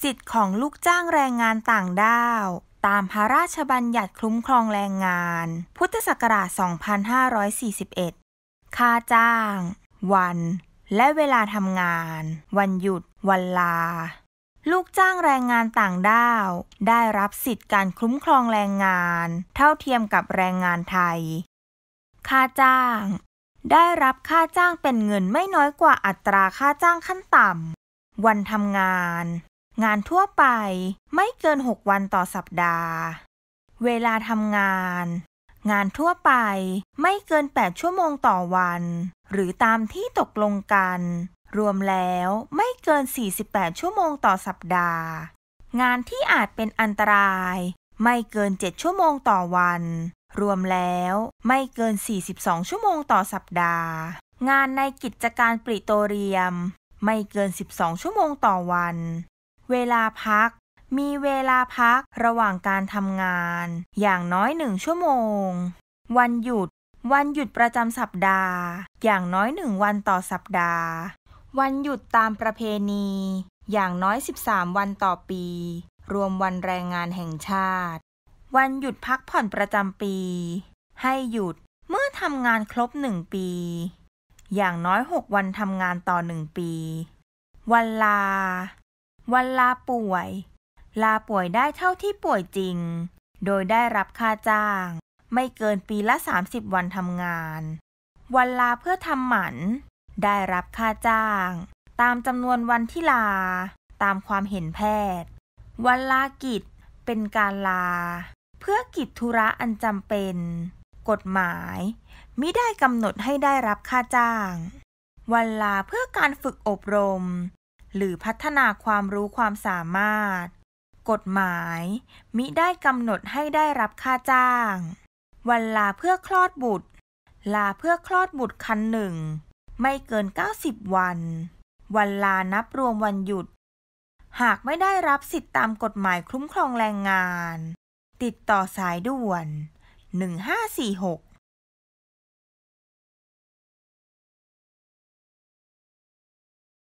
สิทธิ์ของลูกจ้างแรงงานต่างด้าว ตามพระราชบัญญัติคุ้มครองแรงงาน พุทธศักราช 2541 ค่าจ้าง วัน และเวลาทำงาน วันหยุด วันลา ลูกจ้างแรงงานต่างด้าว ได้รับสิทธิ์การคุ้มครองแรงงาน เท่าเทียมกับแรงงานไทย ค่าจ้าง ได้รับค่าจ้างเป็นเงินไม่น้อยกว่าอัตราค่าจ้างขั้นต่ำ วันทำงานงานทั่วไปไม่เกิน 6 วันต่อสัปดาห์ เวลาทำงาน งานทั่วไปไม่เกิน 8 ชั่วโมงต่อวัน หรือตามที่ตกลงกัน รวมแล้วไม่เกิน 48 ชั่วโมงต่อสัปดาห์ งานที่อาจเป็นอันตราย ไม่เกิน 7 ชั่วโมงต่อวัน รวมแล้วไม่เกิน 42 ชั่วโมงต่อสัปดาห์ งานในกิจการปริโตเรียม ไม่เกิน 12 ชั่วโมงต่อวันเวลาพัก มีเวลาพักระหว่างการทำงาน อย่างน้อยหนึ่งชั่วโมง วันหยุด วันหยุดประจำสัปดาห์ อย่างน้อยหนึ่งวันต่อสัปดาห์ วันหยุดตามประเพณี อย่างน้อย13วันต่อปี รวมวันแรงงานแห่งชาติ วันหยุดพักผ่อนประจำปี ให้หยุดเมื่อทำงานครบหนึ่งปี อย่างน้อย6วันทำงานต่อหนึ่งปี วันลาวันลาป่วย ลาป่วยได้เท่าที่ป่วยจริง โดยได้รับค่าจ้าง ไม่เกินปีละ 30 วันทำงาน วันลาเพื่อทำหมันได้รับค่าจ้าง ตามจำนวนวันที่ลาตามความเห็นแพทย์ วันลากิจเป็นการลา เพื่อกิจธุระอันจำเป็น กฎหมาย มิได้กำหนดให้ได้รับค่าจ้าง วันลาเพื่อการฝึกอบรมหรือพัฒนาความรู้ความสามารถ กฎหมาย มิได้กำหนดให้ได้รับค่าจ้าง วันลาเพื่อคลอดบุตร ลาเพื่อคลอดบุตรคันหนึ่ง ไม่เกิน 90 วัน วันลานับรวมวันหยุด หากไม่ได้รับสิทธิตามกฎหมายคุ้มครองแรงงาน ติดต่อสายด่วน 1546